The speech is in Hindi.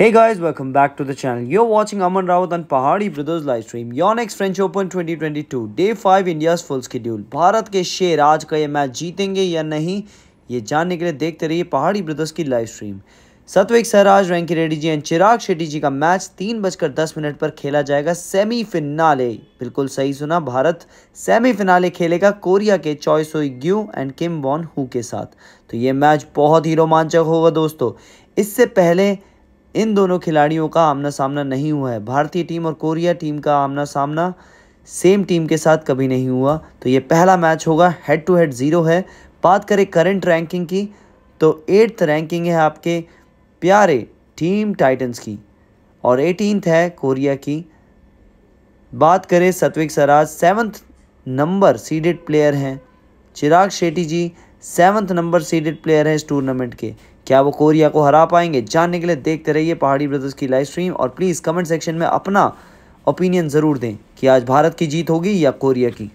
Hey guys, welcome back to the channel. You're watching Aman Rawat and Pahari Brothers live stream. Your next French Open 2022, Day 5 India's full schedule. Bharat के शेर आज का ये मैच जीतेंगे या नहीं ये जानने के लिए देखते रहिए पहाड़ी ब्रदर्स की live stream Satwik Sairaj Rankireddy ji and Chirag Shetty ji का मैच तीन बजकर दस मिनट पर खेला जाएगा सेमीफिनाले बिल्कुल सही सुना भारत सेमीफिनाले खेलेगा कोरिया के चॉय सोई ग्यू एंड किम बॉन हु के साथ तो ये मैच बहुत ही रोमांचक होगा दोस्तों इससे पहले इन दोनों खिलाड़ियों का आमना सामना नहीं हुआ है भारतीय टीम और कोरिया टीम का आमना सामना सेम टीम के साथ कभी नहीं हुआ तो ये पहला मैच होगा हेड टू हेड ज़ीरो है बात करें करंट रैंकिंग की तो एट्थ रैंकिंग है आपके प्यारे टीम टाइटंस की और एटीनथ है कोरिया की बात करें Satwik Sairaj seventh number seeded player हैं Chirag Shetty ji seventh number seeded player हैं इस टूर्नामेंट के क्या वो कोरिया को हरा पाएंगे जानने के लिए देखते रहिए पहाड़ी ब्रदर्स की लाइव स्ट्रीम और प्लीज़ कमेंट सेक्शन में अपना ओपिनियन ज़रूर दें कि आज भारत की जीत होगी या कोरिया की